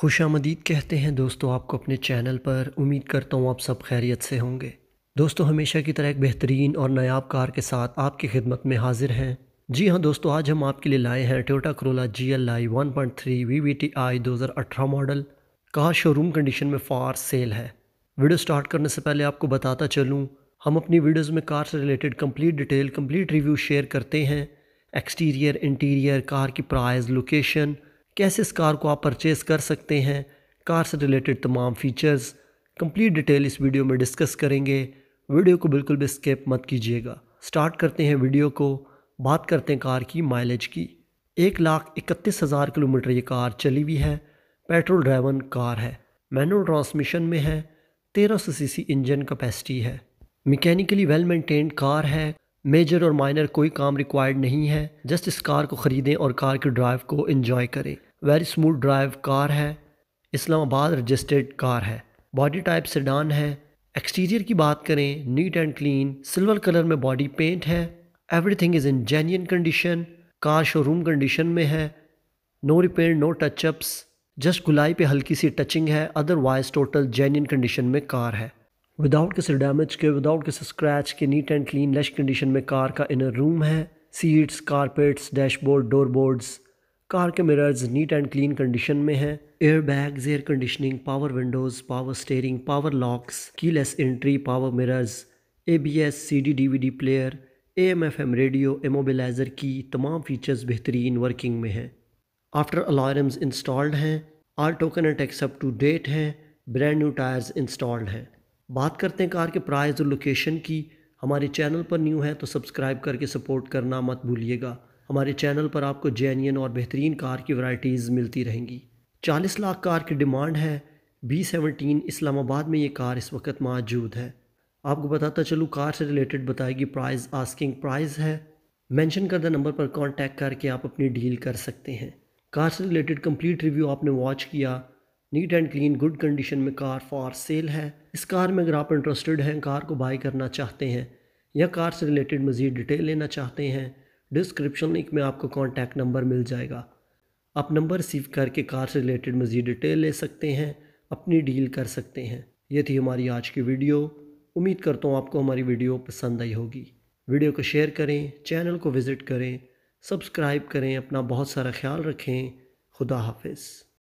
खुश आमदीद कहते हैं दोस्तों आपको अपने चैनल पर उम्मीद करता हूँ आप सब खैरियत से होंगे दोस्तों हमेशा की तरह एक बेहतरीन और नायाब कार के साथ आपकी खिदमत में हाजिर हैं जी हाँ दोस्तों आज हम आपके लिए लाए हैं Toyota Corolla G L I one point three V V T I दो हज़ार अठारह मॉडल कहा शोरूम कंडीशन में फार सेल है वीडियो स्टार्ट करने से पहले आपको बताता चलूँ हम अपनी वीडियोज़ में कार से related complete detail complete review share करते हैं एक्सटीरियर इंटीरियर कार की प्राइस लोकेशन कैसे इस कार को आप परचेज़ कर सकते हैं कार से रिलेटेड तमाम फ़ीचर्स कंप्लीट डिटेल इस वीडियो में डिस्कस करेंगे वीडियो को बिल्कुल भी स्किप मत कीजिएगा स्टार्ट करते हैं वीडियो को बात करते हैं कार की माइलेज की एक लाख इकतीस हज़ार किलोमीटर ये कार चली हुई है पेट्रोल ड्राइवन कार है मैनुअल ट्रांसमिशन में है तेरह सौ सी इंजन कैपेसिटी है मैकेनिकली वेल मेंटेन्ड कार है मेजर और माइनर कोई काम रिक्वायर्ड नहीं है जस्ट इस कार को ख़रीदें और कार के ड्राइव को इन्जॉय करें वेरी स्मूथ ड्राइव कार है इस्लामाबाद रजिस्टर्ड कार है बॉडी टाइप सेडान है एक्सटीरियर की बात करें neat and clean silver colour में बॉडी पेंट है everything is in genuine condition car showroom condition में है no repair no touchups just गुलाई पे हल्की सी टचिंग है अदरवाइज टोटल जेन्यन कंडीशन में कार है विदाउट किसी डैमेज के विदाउट किसी स्क्रैच के neat and clean lush condition में कार का इनर रूम है seats carpets dashboard door boards car के mirrors neat and clean condition में हैं air bags air conditioning power windows power steering power locks keyless entry power mirrors A B S C D D V D player A M F M radio immobilizer की तमाम features बेहतरीन working में हैं after alarms installed हैं R token and tax up to date हैं brand new tyres installed हैं बात करते हैं कार के प्राइस और लोकेशन की हमारे चैनल पर न्यू है तो सब्सक्राइब करके सपोर्ट करना मत भूलिएगा हमारे चैनल पर आपको जेन्यन और बेहतरीन कार की वैरायटीज़ मिलती रहेंगी चालीस लाख कार की डिमांड है बी सेवनटीन इस्लामाबाद में ये कार इस वक्त मौजूद है आपको बताता चलूँ कार से रिलेटेड बताएगी प्राइस आस्किंग प्राइस है मेंशन करदा नंबर पर कांटेक्ट करके आप अपनी डील कर सकते हैं कार से रिलेटेड कंप्लीट रिव्यू आपने वॉच किया neat and clean good condition में कार फॉर सेल है इस कार में अगर आप इंटरेस्टेड हैं कार को बाई करना चाहते हैं या कार से रिलेटेड मज़ीद डिटेल लेना चाहते हैं डिस्क्रिप्शन लिंक में आपको कॉन्टैक्ट नंबर मिल जाएगा आप नंबर रिसीव करके कार से रिलेटेड मज़ीद डिटेल ले सकते हैं अपनी डील कर सकते हैं ये थी हमारी आज की वीडियो उम्मीद करता हूँ आपको हमारी वीडियो पसंद आई होगी वीडियो को शेयर करें चैनल को विज़िट करें सब्सक्राइब करें अपना बहुत सारा ख्याल रखें खुदा हाफिज़